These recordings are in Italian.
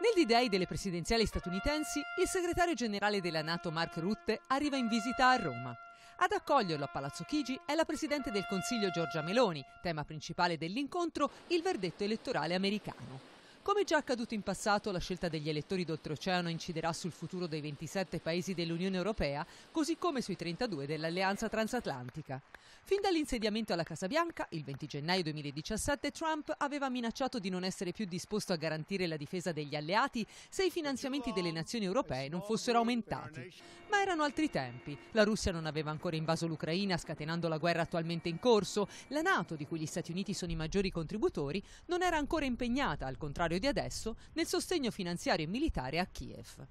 Nel D-Day delle presidenziali statunitensi, il segretario generale della NATO Mark Rutte arriva in visita a Roma. Ad accoglierlo a Palazzo Chigi è la presidente del Consiglio Giorgia Meloni, tema principale dell'incontro il verdetto elettorale americano. Come già accaduto in passato, la scelta degli elettori d'oltreoceano inciderà sul futuro dei 27 paesi dell'Unione Europea, così come sui 32 dell'Alleanza Transatlantica. Fin dall'insediamento alla Casa Bianca, il 20 gennaio 2017, Trump aveva minacciato di non essere più disposto a garantire la difesa degli alleati se i finanziamenti delle nazioni europee non fossero aumentati. Ma erano altri tempi. La Russia non aveva ancora invaso l'Ucraina, scatenando la guerra attualmente in corso. La NATO, di cui gli Stati Uniti sono i maggiori contributori, non era ancora impegnata, al contrario scenario di adesso nel sostegno finanziario e militare a Kiev.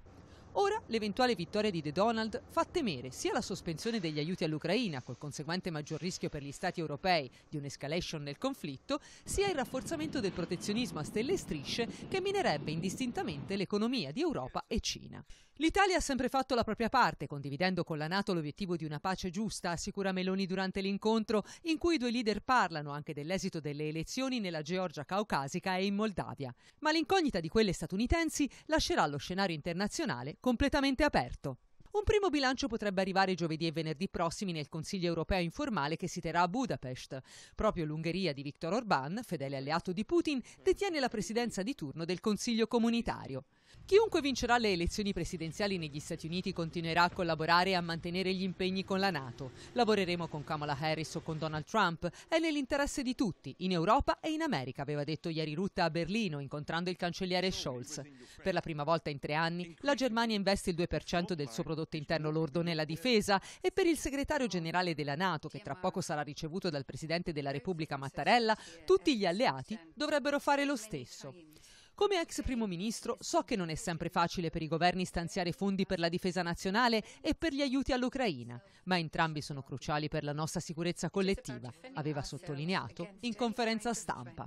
Ora l'eventuale vittoria di The Donald fa temere sia la sospensione degli aiuti all'Ucraina, col conseguente maggior rischio per gli Stati europei di un'escalation nel conflitto, sia il rafforzamento del protezionismo a stelle e strisce che minerebbe indistintamente l'economia di Europa e Cina. L'Italia ha sempre fatto la propria parte, condividendo con la Nato l'obiettivo di una pace giusta, assicura Meloni durante l'incontro in cui i due leader parlano anche dell'esito delle elezioni nella Georgia caucasica e in Moldavia. Ma l'incognita di quelle statunitensi lascerà lo scenario internazionale completamente aperto. Un primo bilancio potrebbe arrivare giovedì e venerdì prossimi nel Consiglio europeo informale che si terrà a Budapest. Proprio l'Ungheria di Viktor Orbán, fedele alleato di Putin, detiene la presidenza di turno del Consiglio comunitario. Chiunque vincerà le elezioni presidenziali negli Stati Uniti continuerà a collaborare e a mantenere gli impegni con la Nato. Lavoreremo con Kamala Harris o con Donald Trump. È nell'interesse di tutti, in Europa e in America, aveva detto ieri Rutta a Berlino, incontrando il cancelliere Scholz. Per la prima volta in tre anni, la Germania investe il 2% del suo prodotto interno lordo nella difesa e per il segretario generale della Nato, che tra poco sarà ricevuto dal presidente della Repubblica Mattarella, tutti gli alleati dovrebbero fare lo stesso. Come ex primo ministro so che non è sempre facile per i governi stanziare fondi per la difesa nazionale e per gli aiuti all'Ucraina, ma entrambi sono cruciali per la nostra sicurezza collettiva, aveva sottolineato in conferenza stampa.